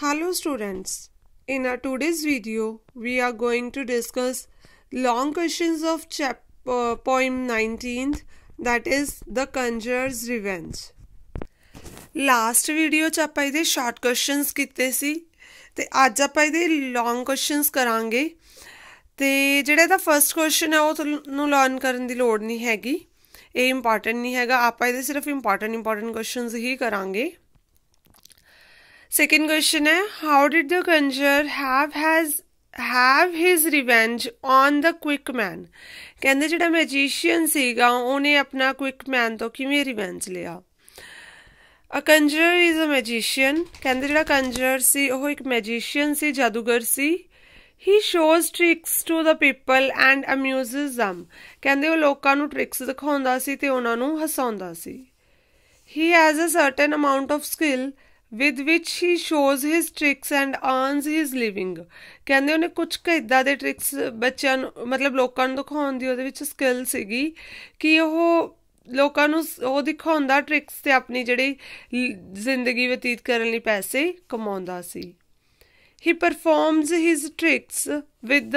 Hello students, in our today's video we are going to discuss long questions of chap uh, poem 19th that is The Conjurer's Revenge. Last video 'ਚ ਆਪਾਂ ਇਹਦੇ short questions ਕੀਤੇ ਸੀ ਤੇ ਅੱਜ ਆਪਾਂ ਇਹਦੇ ਲੌਂਗ questions ਕਰਾਂਗੇ ਤੇ ਜਿਹੜਾ ਇਹਦਾ ਫਰਸਟ ਕੁਐਸਚਨ ਹੈ ਉਹ ਤੁਹਾਨੂੰ ਲਰਨ ਕਰਨ ਦੀ ਲੋੜ ਨਹੀਂ ਹੈਗੀ ਇਹ ਇੰਪੋਰਟੈਂਟ ਨਹੀਂ ਹੈਗਾ ਆਪਾਂ ਇਹਦੇ ਸਿਰਫ ਇੰਪੋਰਟੈਂਟ ਇੰਪੋਰਟੈਂਟ ਕੁਐਸਚਨਸ ਹੀ ਕਰਾਂਗੇ Second question है how did the conjurer have has have his revenge on the quick man ਕਹਿੰਦੇ ਜਿਹੜਾ ਮੈਜੀਸ਼ੀਅਨ ਸੀਗਾ ਉਹਨੇ ਆਪਣਾ ਕੁਇਕ ਮੈਨ ਤੋਂ ਕਿਵੇਂ ਰਿਵੈਂਜ ਲਿਆ ਅ ਕੰਜਰ ਇਜ਼ ਅ ਮੈਜੀਸ਼ੀਅਨ ਕਹਿੰਦੇ ਜਿਹੜਾ ਕੰਜਰ ਸੀ ਉਹ ਇੱਕ ਮੈਜੀਸ਼ੀਅਨ ਸੀ ਜਾਦੂਗਰ ਸੀ he shows tricks to the people and amuses them ਕਹਿੰਦੇ ਉਹ ਲੋਕਾਂ ਨੂੰ ਟ੍ਰਿਕਸ ਦਿਖਾਉਂਦਾ ਸੀ ਤੇ ਉਹਨਾਂ ਨੂੰ ਹਸਾਉਂਦਾ ਸੀ he has a certain amount of skill with which he shows his tricks and earns his living ਕਹਿੰਦੇ ਉਹਨੇ ਕੁਝ ਕ ਇਦਾਂ ਦੇ ਟ੍ਰਿਕਸ ਬੱਚਿਆਂ ਨੂੰ ਮਤਲਬ ਲੋਕਾਂ ਨੂੰ ਦਿਖਾਉਣ ਦੀ ਉਹਦੇ ਵਿੱਚ ਸਕਿੱਲ ਸੀਗੀ ਕਿ ਉਹ ਲੋਕਾਂ ਨੂੰ ਉਹ ਦਿਖਾਉਂਦਾ ਟ੍ਰਿਕਸ ਤੇ ਆਪਣੀ ਜਿਹੜੀ ਜ਼ਿੰਦਗੀ ਬਤੀਤ ਕਰਨ ਲਈ ਪੈਸੇ ਕਮਾਉਂਦਾ ਸੀ he performs his tricks with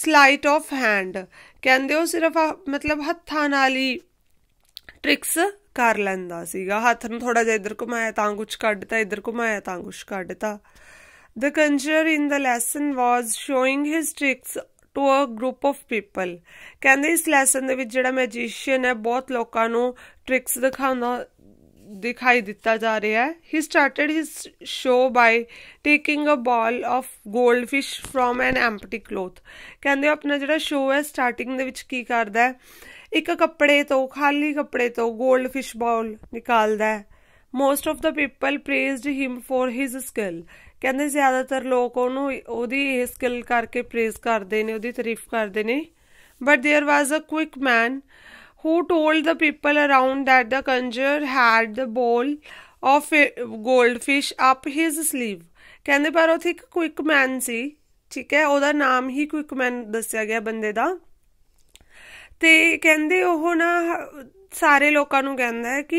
sleight of hand ਕਹਿੰਦੇ ਉਹ ਸਿਰਫ ਮਤਲਬ ਹੱਥਾਂ ਨਾਲ ਹੀ ਟ੍ਰਿਕਸ ਕਰ ਲੈਂਦਾ ਸੀਗਾ ਹੱਥ ਨੂੰ ਥੋੜਾ ਜਿਹਾ ਇੱਧਰ ਘੁਮਾਇਆ ਤਾਂ ਕੁਝ ਕੱਢਤਾ ਇੱਧਰ ਘੁਮਾਇਆ ਤਾਂ ਕੁਝ ਕੱਢਤਾ The conjurer in the lesson was showing his tricks to a group of people. ਕਹਿੰਦੇ ਇਸ ਲੈਸਨ ਦੇ ਵਿੱਚ ਜਿਹੜਾ ਮੈਜੀਸ਼ੀਅਨ ਹੈ ਬਹੁਤ ਲੋਕਾਂ ਨੂੰ ਟ੍ਰਿਕਸ ਦਿਖਾਉਂਦਾ ਦਿਖਾਈ ਦਿੱਤਾ ਜਾ ਰਿਹਾ ਹੈ he started his show by taking a bowl of goldfish from an empty cloth ਕਹਿੰਦੇ ਆਪਣਾ ਜਿਹੜਾ ਸ਼ੋ ਹੈ ਸਟਾਰਟਿੰਗ ਦੇ ਵਿੱਚ ਕੀ ਕਰਦਾ ਹੈ ਇੱਕ ਕੱਪੜੇ ਤੋਂ ਖਾਲੀ ਕੱਪੜੇ ਤੋਂ 골ਡ ਫਿਸ਼ ਬਾਲ ਨਿਕਾਲਦਾ ਹੈ most of the people praised him for his skill ਕਹਿੰਦੇ ਜ਼ਿਆਦਾਤਰ ਲੋਕ ਉਹਨੂੰ ਉਹਦੀ ਇਹ ਸਕਿੱਲ ਕਰਕੇ ਪ੍ਰੇਜ਼ ਕਰਦੇ ਨੇ ਉਹਦੀ ਤਾਰੀਫ ਕਰਦੇ ਨੇ but there was a quick man who told the people around that the conjurer had the bowl of goldfish up his sleeve ਕਹਿੰਦੇ ਪਰ ਉਹ ਇੱਕ ਕੁਇਕ ਮੈਨ ਸੀ ਠੀਕ ਹੈ ਉਹਦਾ ਨਾਮ ਹੀ ਕੁਇਕ ਮੈਨ ਦੱਸਿਆ ਗਿਆ ਬੰਦੇ ਦਾ ਤੇ ਕਹਿੰਦੇ ਉਹ ਨਾ ਸਾਰੇ ਲੋਕਾਂ ਨੂੰ ਕਹਿੰਦਾ ਹੈ ਕਿ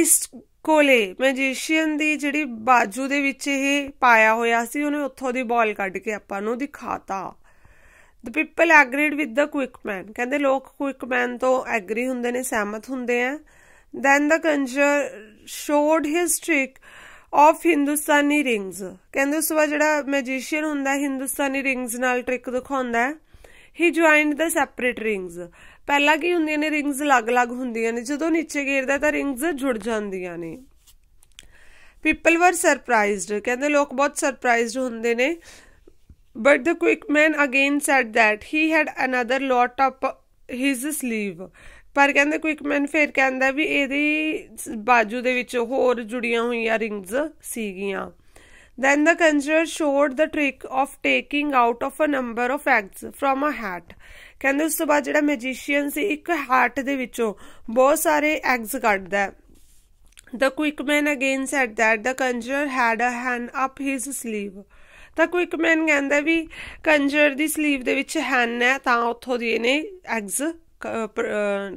ਇਸ ਕੋਲੇ ਮੈਜੀਸ਼ੀਅਨ ਦੀ ਜਿਹੜੀ ਬਾਜੂ ਦੇ ਵਿੱਚ ਇਹ ਪਾਇਆ ਹੋਇਆ ਸੀ ਉਹਨੇ ਉੱਥੋਂ ਦੀ ਬਾਲ ਕੱਢ ਕੇ ਆਪਾਂ ਨੂੰ ਦਿਖਾਤਾ the people agreed with the man ਕਹਿੰਦੇ ਲੋਕ ਕੁਇਕ ਮੈਨ ਤੋਂ ਐਗਰੀ ਹੁੰਦੇ ਨੇ ਸਹਿਮਤ ਹੁੰਦੇ ਆ then the conjurer showed his trick of Hindustani rings ਕਹਿੰਦੇ ਉਸ ਵਾਰ ਜਿਹੜਾ ਮੈਜੀਸ਼ੀਅਨ ਹੁੰਦਾ ਹਿੰਦੁਸਤਾਨੀ ਰਿੰਗਸ ਨਾਲ ਟ੍ਰਿਕ ਦਿਖਾਉਂਦਾ ਹੈ he joined the separate rings ਪਹਿਲਾਂ ਕੀ ਹੁੰਦੀਆਂ ਨੇ ਰਿੰਗਸ ਅਲੱਗ-ਅਲੱਗ ਹੁੰਦੀਆਂ ਨੇ ਜਦੋਂ ਨੀਚੇ ਗੇਰਦਾ ਤਾਂ ਰਿੰਗਸ ਜੁੜ ਜਾਂਦੀਆਂ ਨੇ ਪੀਪਲ ਵਰ ਸਰਪ੍ਰਾਈਜ਼ਡ ਕਹਿੰਦੇ ਲੋਕ ਬਹੁਤ ਸਰਪ੍ਰਾਈਜ਼ਡ ਹੁੰਦੇ ਨੇ but the quick man again said that he had another lot of his sleeve ਪਰ ਕਹਿੰਦੇ ਕੁਇਕ ਮੈਨ ਫੇਰ ਕਹਿੰਦਾ ਵੀ ਇਹਦੀ ਬਾਜੂ ਦੇ ਵਿੱਚ ਹੋਰ ਜੁੜੀਆਂ ਹੋਈਆਂ ਰਿੰਗਸ ਸੀਗੀਆਂ Then the conjurer showed the trick of taking out of a number of eggs from a hat. ਕਹਿੰਦੇ ਉਸ ਤੋਂ ਬਾਅਦ ਜਿਹੜਾ ਮੈਜੀਸ਼ੀਅਨ ਸੀ ਇੱਕ ਹਾਰਟ ਦੇ ਵਿੱਚੋਂ ਬਹੁਤ ਸਾਰੇ ਐਗਸ ਕੱਢਦਾ ਹੈ The quick man again said that the conjurer had a hand up his sleeve. ਤਾਂ quick man ਕਹਿੰਦਾ ਵੀ ਕੰਜਰ ਦੀ ਸਲੀਵ ਦੇ ਵਿੱਚ ਹੈਨ ਹੈ ਤਾਂ ਉੱਥੋਂ ਦੀ ਇਹਨੇ ਐਗਸ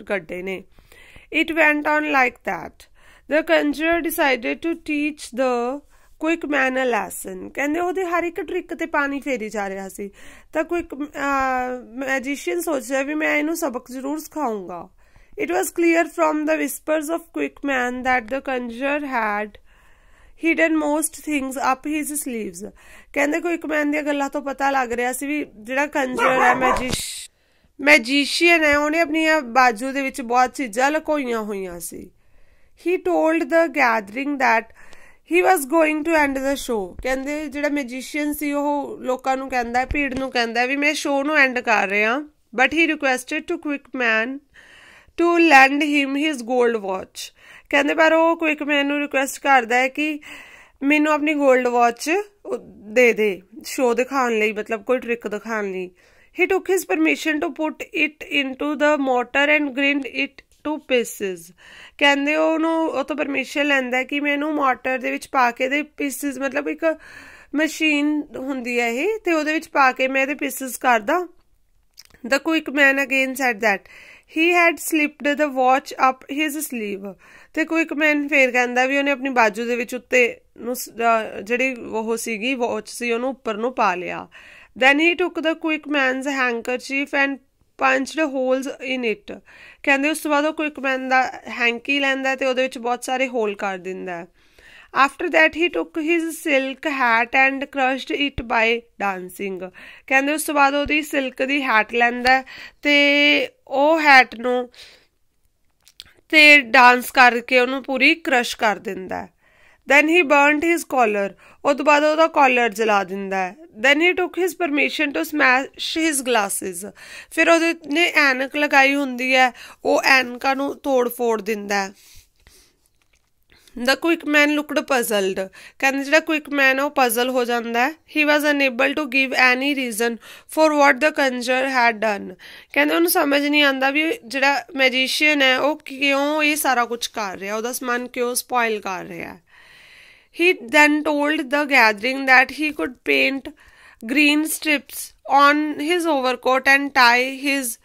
ਕੱਢੇ ਨੇ it went on like that the conjurer decided to teach the quick a lesson ਕਹਿੰਦੇ ਉਹਦੇ ਹਰ ਇੱਕ ਟ੍ਰਿਕ ਤੇ ਪਾਣੀ ਫੇਰੀ ਜਾ ਰਿਹਾ ਸੀ ਤਾਂ ਕੁਇਕ ਮੈਜੀਸ਼ੀਅਨ ਸੋਚਿਆ ਵੀ ਮੈਂ ਇਹਨੂੰ ਸਬਕ ਜ਼ਰੂਰ ਸਿਖਾਉਂਗਾ it was clear from the whispers of quick man that the conjurer had hidden most things up his sleeves ਕਹਿੰਦੇ ਕੁਇਕ ਮੈਨ ਦੀਆਂ ਗੱਲਾਂ ਤੋਂ ਪਤਾ ਲੱਗ ਰਿਹਾ ਸੀ ਵੀ ਜਿਹੜਾ ਕੰਜਰ ਹੈ ਮੈਜੀਸ਼ ਮੈਜੀਸ਼ੀਅਨ ਹੈ ਉਹਨੇ ਆਪਣੀਆਂ ਬਾਜੂ ਦੇ ਵਿੱਚ ਬਹੁਤ ਚੀਜ਼ਾਂ ਲਕੋਈਆਂ ਹੋਈਆਂ ਸੀ he told the gathering that he was going to end the show ਕਹਿੰਦੇ ਜਿਹੜਾ ਮੈਜੀਸ਼ੀਅਨ ਸੀ ਉਹ ਲੋਕਾਂ ਨੂੰ ਕਹਿੰਦਾ ਭੀੜ ਨੂੰ ਕਹਿੰਦਾ ਵੀ ਮੈਂ ਸ਼ੋ ਨੂੰ ਐਂਡ ਕਰ ਰਿਹਾ but he requested to quick man to lend him his 골ਡ ਵਾਚ ਕਹਿੰਦੇ ਪਰ ਉਹ ਕੁਇਕ ਮੈਨ ਨੂੰ ਰਿਕੁਐਸਟ ਕਰਦਾ ਹੈ ਕਿ ਮੈਨੂੰ ਆਪਣੀ 골ਡ ਵਾਚ ਦੇ ਦੇ ਸ਼ੋ ਦਿਖਾਉਣ ਲਈ ਮਤਲਬ ਕੋਈ ਟ੍ਰਿਕ ਦਿਖਾਉਣ ਲਈ he took his permission to put it into the mortar and grind it to pieces ਕਹਿੰਦੇ ਉਹਨੂੰ ਉਹ ਤੋਂ ਪਰਮਿਸ਼ਨ ਲੈਂਦਾ ਕਿ ਮੈਨੂੰ ਮੋਟਰ ਦੇ ਵਿੱਚ ਪਾ ਕੇ ਦੇ ਪੀਸਸ ਮਤਲਬ ਇੱਕ ਮਸ਼ੀਨ ਹੁੰਦੀ ਹੈ ਇਹ ਤੇ ਉਹਦੇ ਵਿੱਚ ਪਾ ਕੇ ਮੈਂ ਇਹਦੇ ਪੀਸਸ ਕਰਦਾ the quick man again said that he had slipped the watch up his 슬ੀਵ ਤੇ ਕੁਇਕ ਮੈਨ ਫੇਰ ਕਹਿੰਦਾ ਵੀ ਉਹਨੇ ਆਪਣੀ ਬਾਜੂ ਦੇ ਵਿੱਚ ਉੱਤੇ ਨੂੰ ਜਿਹੜੀ ਉਹ ਸੀਗੀ ਵਾਚ ਸੀ ਉਹਨੂੰ ਉੱਪਰ ਨੂੰ ਪਾ ਲਿਆ Then he took the quick man's handkerchief and punched holes in it ਕਹਿੰਦੇ ਉਸ ਤੋਂ ਬਾਅਦ ਉਹ ਕੁਇਕਮੈਨ ਦਾ ਹੈਂਕੀ ਲੈਂਦਾ ਤੇ ਉਹਦੇ ਵਿੱਚ ਬਹੁਤ ਸਾਰੇ ਹੋਲ ਕਰ ਦਿੰਦਾ after that he took his silk hat and crushed it by dancing ਕਹਿੰਦੇ ਉਸ ਤੋਂ ਬਾਅਦ ਉਹਦੀ ਸਿਲਕ ਦੀ ਹੈਟ ਲੈਂਦਾ ਤੇ ਉਹ ਹੈਟ ਨੂੰ ਤੇ ਡਾਂਸ ਕਰਕੇ ਉਹਨੂੰ ਪੂਰੀ ਕ੍ਰਸ਼ ਕਰ ਦਿੰਦਾ then he burned his collar ਉਸ ਤੋਂ ਬਾਅਦ ਉਹਦਾ ਕਾਲਰ ਜਲਾ ਦਿੰਦਾ then he took his permission to smash his glasses ਫਿਰ ਉਹਦੇ ਨੇ ਐਨਕ ਲਗਾਈ ਹੁੰਦੀ ਹੈ ਉਹ ਐਨਕਾਂ ਨੂੰ ਤੋੜ ਫੋੜ ਦਿੰਦਾ ਹੈ ਦਾ ਕੁਇਕ ਮੈਨ ਲੁਕਡ ਪਜ਼ਲਡ ਕਹਿੰਦੇ ਜਿਹੜਾ ਕੁਇਕ ਮੈਨ ਉਹ ਪਜ਼ਲ ਹੋ ਜਾਂਦਾ ਹੈ he was unable to give any reason for what the conjurer had done ਕਹਿੰਦੇ ਉਹਨੂੰ ਸਮਝ ਨਹੀਂ ਆਂਦਾ ਵੀ ਜਿਹੜਾ ਮੈਜੀਸ਼ੀਅਨ ਹੈ ਉਹ ਕਿਉਂ ਇਹ ਸਾਰਾ ਕੁਝ ਕਰ ਰਿਹਾ ਉਹਦਾ ਸਮਾਨ ਕਿਉਂ ਸਪੋਇਲ ਕਰ ਰਿਹਾ ਹੈ He then told the gathering that he could paint green strips on his overcoat and tie his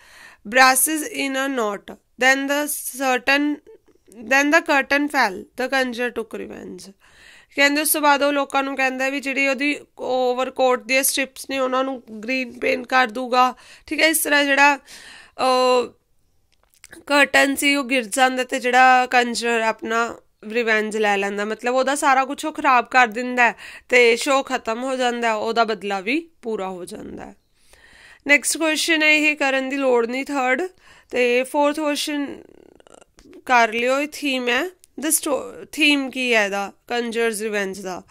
brasses in a knot. Then the certain then the curtain fell. The conjurer took revenge. ਕਹਿੰਦੇ ਉਸ ਤੋਂ ਬਾਅਦ ਉਹ ਲੋਕਾਂ ਨੂੰ ਕਹਿੰਦਾ ਵੀ ਜਿਹੜੀ ਉਹਦੀ ਓਵਰਕੋਟ ਦੀਆਂ ਸਟ੍ਰਿਪਸ ਨੇ ਉਹਨਾਂ ਨੂੰ ਗ੍ਰੀਨ ਪੇਂਟ ਕਰ ਦੂਗਾ ਠੀਕ ਹੈ ਇਸ ਤਰ੍ਹਾਂ ਜਿਹੜਾ ਕਰਟਨ ਸੀ ਉਹ ਗਿਰ ਜਾਂਦਾ ਤੇ ਜਿਹੜਾ ਕੰਜਰ ਆਪਣਾ ਰਿਵੈਂਜ ਲੈ ਲੈਂਦਾ ਮਤਲਬ ਉਹਦਾ ਸਾਰਾ ਕੁਝ ਉਹ ਖਰਾਬ ਕਰ ਦਿੰਦਾ ਤੇ ਸ਼ੋਅ ਖਤਮ ਹੋ ਜਾਂਦਾ ਉਹਦਾ ਬਦਲਾ ਵੀ ਪੂਰਾ ਹੋ ਜਾਂਦਾ ਨੈਕਸਟ ਕੁਐਸਚਨ ਹੈ ਇਹ ਕਰਨ ਦੀ ਲੋੜ ਨਹੀਂ ਥਰਡ ਤੇ ਫੋਰਥ ਕੁਐਸਚਨ ਕਰ ਲਿਓ ਇਹ ਥੀਮ ਹੈ ਦ ਥੀਮ ਕੀ ਹੈ ਦਾ ਕੰਜਰਸ ਰਿਵੈਂਜ ਦਾ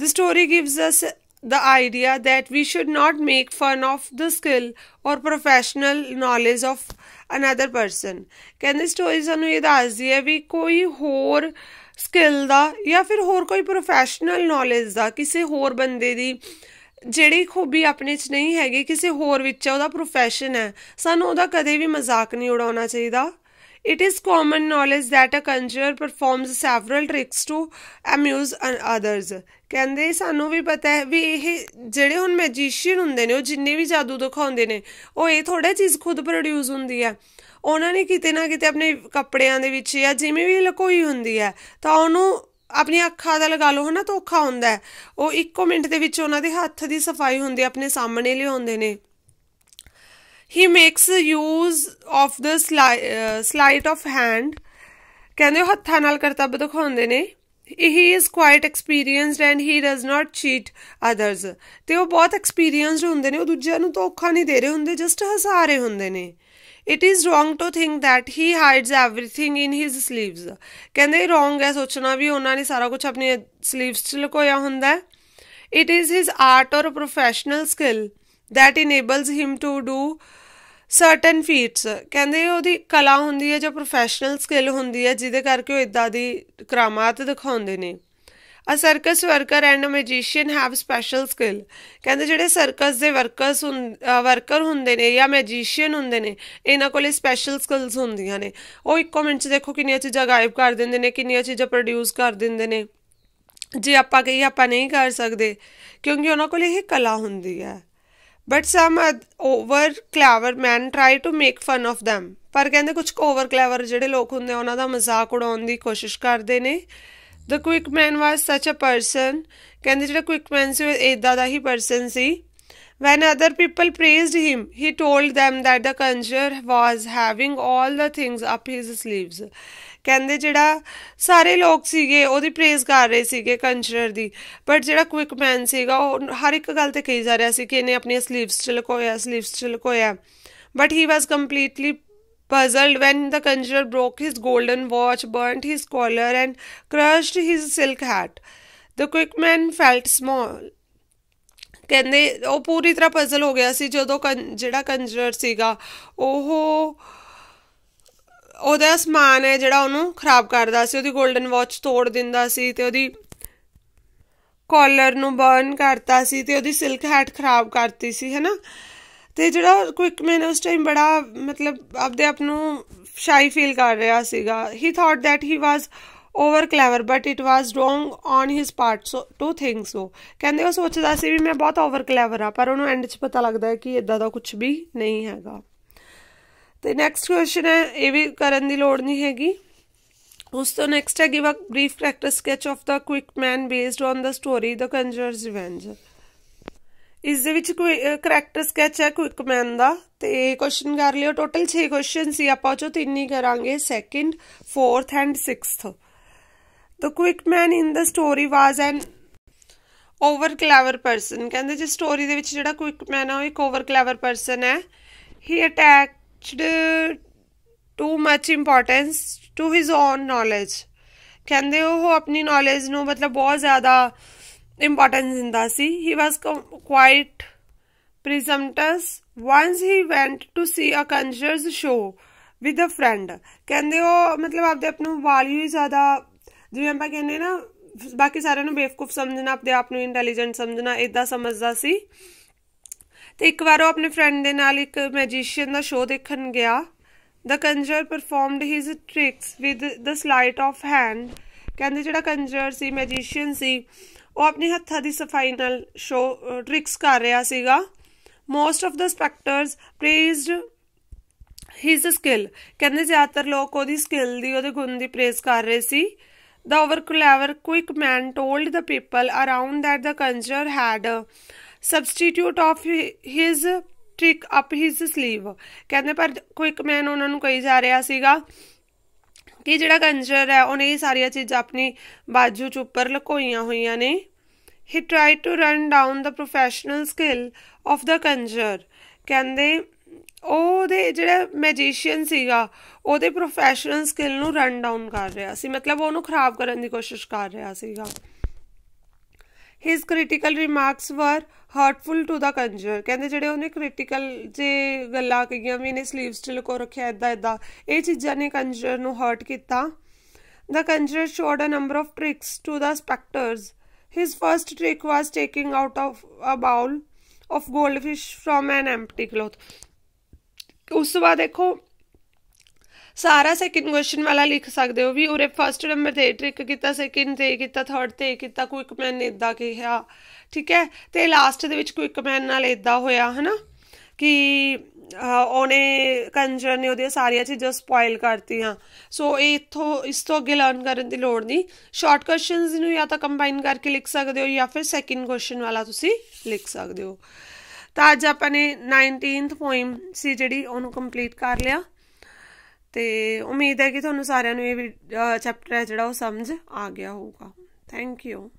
the story gives us the idea that we should not make fun of the skill or professional knowledge of another person ਕਹਿੰਦੇ ਸਟੋਰੀ ਸਾਨੂੰ ਇਹ ਦੱਸਦੀ ਹੈ ਵੀ ਕੋਈ ਹੋਰ ਸਕਿੱਲ ਦਾ ਜਾਂ ਫਿਰ ਹੋਰ ਕੋਈ ਪ੍ਰੋਫੈਸ਼ਨਲ ਨੌਲੇਜ ਦਾ ਕਿਸੇ ਹੋਰ ਬੰਦੇ ਦੀ ਜਿਹੜੀ ਖੂਬੀ ਆਪਣੇ 'ਚ ਨਹੀਂ ਹੈਗੀ ਕਿਸੇ ਹੋਰ ਵਿੱਚ ਹੈ ਉਹਦਾ ਪ੍ਰੋਫੈਸ਼ਨ ਹੈ ਸਾਨੂੰ ਉਹਦਾ ਕਦੇ ਵੀ ਮਜ਼ਾਕ ਨਹੀਂ ਉਡਾਉਣਾ ਚਾਹੀਦਾ It is common knowledge that a conjurer performs several tricks to amuse others. ਕਹਿੰਦੇ ਸਾਨੂੰ ਵੀ ਪਤਾ ਹੈ ਵੀ ਇਹ ਜਿਹੜੇ ਹੁਣ ਮੈਜੀਸ਼ੀਅਨ ਹੁੰਦੇ ਨੇ ਉਹ ਜਿੰਨੇ ਵੀ ਜਾਦੂ ਦਿਖਾਉਂਦੇ ਨੇ ਉਹ ਇਹ ਥੋੜਾ ਚੀਜ਼ ਖੁਦ ਪ੍ਰੋਡਿਊਸ ਹੁੰਦੀ ਆ ਉਹਨਾਂ ਨੇ ਕਿਤੇ ਨਾ ਕਿਤੇ ਆਪਣੇ ਕੱਪੜਿਆਂ ਦੇ ਵਿੱਚ ਜਾਂ ਜਿਵੇਂ ਵੀ ਲਕੋਈ ਹੁੰਦੀ ਆ ਤਾਂ ਉਹਨੂੰ ਆਪਣੀ ਅੱਖਾਂ ਦਾ ਲਗਾ ਲਓ ਹਨਾ ਧੋਖਾ ਹੁੰਦਾ ਉਹ ਇੱਕੋ ਮਿੰਟ ਦੇ ਵਿੱਚ ਉਹਨਾਂ ਦੇ ਹੱਥ ਦੀ ਸਫਾਈ ਹੁੰਦੀ ਆਪਣੇ ਸਾਹਮਣੇ ਲਿਆਉਂਦੇ ਨੇ he makes use of the sleight of hand ਕਹਿੰਦੇ ਉਹ ਹੱਥਾਂ ਨਾਲ ਕਰਤੱਬ ਦਿਖਾਉਂਦੇ ਨੇ he is quite experienced and he does not cheat others ਤੇ ਉਹ ਬਹੁਤ ਐਕਸਪੀਰੀਅੰਸਡ ਹੁੰਦੇ ਨੇ ਉਹ ਦੂਜਿਆਂ ਨੂੰ ਧੋਖਾ ਨਹੀਂ ਦੇ ਰਹੇ ਹੁੰਦੇ ਜਸਟ ਹਸਾ ਰਹੇ ਹੁੰਦੇ ਨੇ it is wrong to think that he hides everything in his 슬ੀਵਸ ਕਹਿੰਦੇ ਰੋਂਗ ਹੈ ਸੋਚਣਾ ਵੀ ਉਹਨਾਂ ਨੇ ਸਾਰਾ ਕੁਝ ਆਪਣੇ 슬ੀਵਸ 'ਚ ਲੁਕੋਇਆ ਹੁੰਦਾ ਹੈ it is his art or professional skill that enables him to do certain feats ਕਹਿੰਦੇ ਉਹਦੀ ਕਲਾ ਹੁੰਦੀ ਹੈ ਜਾਂ ਪ੍ਰੋਫੈਸ਼ਨਲ ਸਕਿੱਲ ਹੁੰਦੀ ਹੈ ਜਿਹਦੇ ਕਰਕੇ ਉਹ ਇਦਾਂ ਦੀ ਕਰਾਮਾਤ ਦਿਖਾਉਂਦੇ ਨੇ a circus worker and a magician have special skill ਕਹਿੰਦੇ ਜਿਹੜੇ ਸਰਕਸ ਦੇ ਵਰਕਰਸ ਵਰਕਰ ਹੁੰਦੇ ਨੇ ਜਾਂ ਮੈਜੀਸ਼ੀਅਨ ਹੁੰਦੇ ਨੇ ਇਹਨਾਂ ਕੋਲੇ ਸਪੈਸ਼ਲ ਸਕਿੱਲਸ ਹੁੰਦੀਆਂ ਨੇ ਉਹ ਇੱਕੋ ਮਿੰਟ 'ਚ ਦੇਖੋ ਕਿੰਨੀਆਂ ਚੀਜ਼ਾਂ ਗਾਇਬ ਕਰ ਦਿੰਦੇ ਨੇ ਕਿੰਨੀਆਂ ਚੀਜ਼ਾਂ ਪ੍ਰੋਡਿਊਸ ਕਰ ਦਿੰਦੇ ਨੇ ਜੇ ਆਪਾਂ ਕਹੀ ਆਪਾਂ ਨਹੀਂ ਕਰ ਸਕਦੇ ਕਿਉਂਕਿ ਉਹਨਾਂ ਕੋਲ ਇਹ ਕਲਾ ਹੁੰਦੀ ਹੈ but some over clever man try to make fun of them ਪਰ ਕਹਿੰਦੇ ਕੁਝ ਓਵਰ ਕਲੇਵਰ ਜਿਹੜੇ ਲੋਕ ਹੁੰਦੇ ਆ ਉਹਨਾਂ ਦਾ ਮਜ਼ਾਕ ਉਡਾਉਣ ਦੀ ਕੋਸ਼ਿਸ਼ ਕਰਦੇ ਨੇ ਦ ਕੁਇਕ ਮੈਨ ਵਾਸ ਸੱਚ ਅ ਪਰਸਨ ਕਹਿੰਦੇ ਜਿਹੜਾ ਕੁਇਕ ਮੈਨ ਸੀ ਇਦਾਂ ਦਾ ਹੀ ਪਰਸਨ ਸੀ When other people praised him, he told them that the conjurer was having all the things up his sleeves. ਕਹਿੰਦੇ ਜਿਹੜਾ ਸਾਰੇ ਲੋਕ ਸੀਗੇ ਉਹਦੀ ਪ੍ਰੇਜ਼ ਕਰ ਰਹੇ ਸੀਗੇ ਕੰਜਰਰ ਦੀ ਬਟ ਜਿਹੜਾ ਕੁਇਕ ਮੈਨ ਸੀਗਾ ਉਹ ਹਰ ਇੱਕ ਗੱਲ ਤੇ ਕਹੀ ਜਾ ਰਿਹਾ ਸੀ ਕਿ ਇਹਨੇ ਆਪਣੀਆਂ 슬ੀਵਸ 'ਚ ਲਕੋਇਆ 슬ੀਵਸ 'ਚ ਲਕੋਇਆ but he was completely puzzled when the conjurer broke his golden watch burnt his collar and crushed his silk hat the quick man felt small ਕਹਿੰਦੇ ਉਹ ਪੂਰੀ ਤਰ੍ਹਾਂ ਪਜ਼ਲ ਹੋ ਗਿਆ ਸੀ ਜਦੋਂ ਜਿਹੜਾ ਕੰਜਰਰ ਸੀਗਾ ਉਹ ਉਹਦਾ ਸਮਾਨ ਹੈ ਜਿਹੜਾ ਉਹਨੂੰ ਖਰਾਬ ਕਰਦਾ ਸੀ ਉਹਦੀ 골ਡਨ ਵਾਚ ਤੋੜ ਦਿੰਦਾ ਸੀ ਤੇ ਉਹਦੀ ਕਾਲਰ ਨੂੰ ਬਰਨ ਕਰਤਾ ਸੀ ਤੇ ਉਹਦੀ ਸਿਲਕ ਹੈਟ ਖਰਾਬ ਕਰਤੀ ਸੀ ਹੈਨਾ ਤੇ ਜਿਹੜਾ ਕੁਇਕ ਮੈਨ ਉਸ ਟਾਈਮ ਬੜਾ ਮਤਲਬ ਆਪਦੇ ਆਪ ਨੂੰ ਸ਼ਾਈ ਫੀਲ ਕਰ ਰਿਹਾ ਸੀਗਾ he thought that he was over clever but it was wrong on his part so two things so ਕਹਿੰਦੇ ਉਹ ਸੋਚਦਾ ਸੀ ਵੀ ਮੈਂ ਬਹੁਤ ਓਵਰ ਕਲੇਵਰ ਆ ਪਰ ਉਹਨੂੰ ਐਂਡ 'ਚ ਪਤਾ ਲੱਗਦਾ ਹੈ ਕਿ ਇਦਾਂ ਦਾ ਕੁਝ ਵੀ ਨਹੀਂ ਹੈਗਾ ਤੇ ਨੈਕਸਟ ਕੁਐਸਚਨ ਹੈ ਇਹ ਵੀ ਕਰਨ ਦੀ ਲੋੜ ਨਹੀਂ ਹੈਗੀ ਉਸ ਤੋਂ ਨੈਕਸਟ ਹੈ give a brief character sketch of the quick man based on the story the conjurer's revenge ਇਸ ਦੇ ਵਿੱਚ ਕੋਈ ਕੈਰੈਕਟਰ ਸਕੈਚ ਹੈ ਕੁਇਕ ਮੈਨ ਦਾ ਤੇ ਕੁਐਸਚਨ ਕਰ ਲਿਓ ਟੋਟਲ 6 ਕੁਐਸਚਨ ਸੀ ਆਪਾਂ ਚੋ ਤਿੰਨ ਹੀ ਕਰਾਂਗੇ second fourth and 6th the quick man in the story was an over clever person ਕਹਿੰਦੇ ਜੇ ਸਟੋਰੀ ਦੇ ਵਿੱਚ ਜਿਹੜਾ ਕੁਇਕ ਮੈਨ ਆ ਉਹ ਇੱਕ ਓਵਰ ਕਲੇਵਰ ਪਰਸਨ ਹੈ he attack attached too much importance to his own knowledge ਕਹਿੰਦੇ ਉਹ ਆਪਣੀ ਨੌਲੇਜ ਨੂੰ ਮਤਲਬ ਬਹੁਤ ਜ਼ਿਆਦਾ ਇੰਪੋਰਟੈਂਸ ਦਿੰਦਾ ਸੀ he was quite presumptuous once he went to see a conjurer's show with a friend ਕਹਿੰਦੇ ਉਹ ਮਤਲਬ ਆਪਦੇ ਆਪ ਨੂੰ ਵਾਲਿਊ ਹੀ ਜ਼ਿਆਦਾ ਜਿਵੇਂ ਆਪਾਂ ਕਹਿੰਦੇ ਨਾ ਬਾਕੀ ਸਾਰਿਆਂ ਨੂੰ ਬੇਵਕੂਫ ਸਮਝਣਾ ਆਪਦੇ ਆਪ ਨੂੰ ਇੰਟੈਲੀਜੈਂਟ ਸਮਝਣਾ ਇਦਾਂ ਸਮਝਦਾ ਸੀ ਤੇ ਇੱਕ ਵਾਰ ਉਹ ਆਪਣੇ ਫਰੈਂਡ ਦੇ ਨਾਲ ਇੱਕ ਮੈਜੀਸ਼ੀਅਨ ਦਾ ਸ਼ੋਅ ਦੇਖਣ ਗਿਆ the conjurer performed his tricks with the sleight of hand ਕਹਿੰਦੇ ਜਿਹੜਾ ਕੰਜਰ ਸੀ ਮੈਜੀਸ਼ੀਅਨ ਸੀ ਉਹ ਆਪਣੇ ਹੱਥਾਂ ਦੀ ਸਫਾਈ ਨਾਲ ਸ਼ੋ ਟ੍ਰਿਕਸ ਕਰ ਰਿਹਾ ਸੀਗਾ most of the spectators praised his skill ਕਹਿੰਦੇ ਜ਼ਿਆਦਾਤਰ ਲੋਕ ਉਹਦੀ ਸਕਿੱਲ ਦੀ ਉਹਦੇ ਗੁਣ ਦੀ ਪ੍ਰੇਜ਼ ਕਰ ਰਹੇ ਸੀ the over clever quick man told the people around that the conjurer had substitute of his trick up his sleeve ਕਹਿੰਦੇ ਪਰ ਕੋਈ ਇੱਕ ਮੈਨ ਉਹਨਾਂ ਨੂੰ ਕਹੀ ਜਾ ਰਿਹਾ ਸੀਗਾ ਕਿ ਜਿਹੜਾ ਕੰਜਰ ਹੈ ਉਹਨੇ ਇਹ ਸਾਰੀਆਂ ਚੀਜ਼ਾਂ ਆਪਣੀ ਬਾਜੂ ਚ ਉੱਪਰ ਲਕੋਈਆਂ ਹੋਈਆਂ ਨੇ ਹੀ try to run down the professional skill of the conjurer ਕਹਿੰਦੇ ਉਹਦੇ ਜਿਹੜਾ ਮੈਜੀਸ਼ੀਅਨ ਸੀਗਾ ਉਹਦੇ ਪ੍ਰੋਫੈਸ਼ਨਲ ਸਕਿੱਲ ਨੂੰ ਰਨ ਡਾਊਨ ਕਰ ਰਿਹਾ ਸੀ ਮਤਲਬ ਉਹਨੂੰ ਖਰਾਬ ਕਰਨ ਦੀ ਕੋਸ਼ਿਸ਼ ਕਰ ਰਿਹਾ ਸੀਗਾ ਹਿਸ ਕ੍ਰਿਟੀਕਲ ਰਿਮਾਰਕਸ ਵਰ ਹਾਰਟਫੁਲ ਟੂ ਦਾ ਕੰਜਰ ਕਹਿੰਦੇ ਜਿਹੜੇ ਉਹਨੇ ਕ੍ਰਿਟੀਕਲ ਜੇ ਗੱਲਾਂ ਕਹੀਆਂ ਵੀ ਨੇ ਸਲੀਵ ਸਟਿਲ ਕੋ ਰੱਖਿਆ ਇਦਾਂ ਇਦਾਂ ਇਹ ਚੀਜ਼ਾਂ ਨੇ ਕੰਜਰ ਨੂੰ ਹਰਟ ਕੀਤਾ the conjurer showed a number of tricks to the spectators his first trick was taking out of a bowl of of fish from an empty cloth ਉਸ ਤੋਂ ਬਾਅਦ ਦੇਖੋ ਸਾਰਾ ਸੈਕਿੰਡ ਕੁਐਸਚਨ ਵਾਲਾ ਲਿਖ ਸਕਦੇ ਹੋ ਵੀ ਉਰੇ ਫਰਸਟ ਨੰਬਰ ਤੇ ਟ੍ਰਿਕ ਕੀਤਾ ਸੈਕਿੰਡ ਤੇ ਕੀਤਾ ਥਰਡ ਤੇ ਕੀਤਾ ਕੁਇਕ ਮੈਨ ਨੇ ਇਦਾਂ ਕਿਹਾ ਠੀਕ ਹੈ ਤੇ ਲਾਸਟ ਦੇ ਵਿੱਚ ਕੁਇਕ ਮੈਨ ਨਾਲ ਇਦਾਂ ਹੋਇਆ ਹਨਾ ਕਿ ਉਹਨੇ ਕੰਜਰ ਨੇ ਉਹਦੀਆਂ ਸਾਰੀਆਂ ਚੀਜ਼ਾਂ ਸਪੋਇਲ ਕਰਤੀਆਂ ਸੋ ਇਹ ਇਥੋਂ ਇਸ ਤੋਂ ਅੱਗੇ ਲਰਨ ਕਰਨ ਦੀ ਲੋੜ ਨਹੀਂ ਸ਼ਾਰਟ ਕੁਐਸਚਨਸ ਨੂੰ ਜਾਂ ਤਾਂ ਕੰਬਾਈਨ ਕਰਕੇ ਲਿਖ ਸਕਦੇ ਹੋ ਜਾਂ ਫਿਰ ਸੈਕਿੰਡ ਕੁਐਸਚਨ ਵਾਲਾ ਤੁਸੀਂ ਲਿਖ ਸਕਦੇ ਹੋ ਤਾਂ ਅੱਜ ਆਪਾਂ ਨੇ 19th ਪੋਇਮ ਸੀ ਜਿਹੜੀ ਉਹਨੂੰ ਕੰਪਲੀਟ ਕਰ ਲਿਆ ਤੇ ਉਮੀਦ ਹੈ ਕਿ ਤੁਹਾਨੂੰ ਸਾਰਿਆਂ ਨੂੰ ਇਹ ਚੈਪਟਰ ਹੈ ਜਿਹੜਾ ਉਹ ਸਮਝ ਆ ਗਿਆ ਹੋਊਗਾ ਥੈਂਕ ਯੂ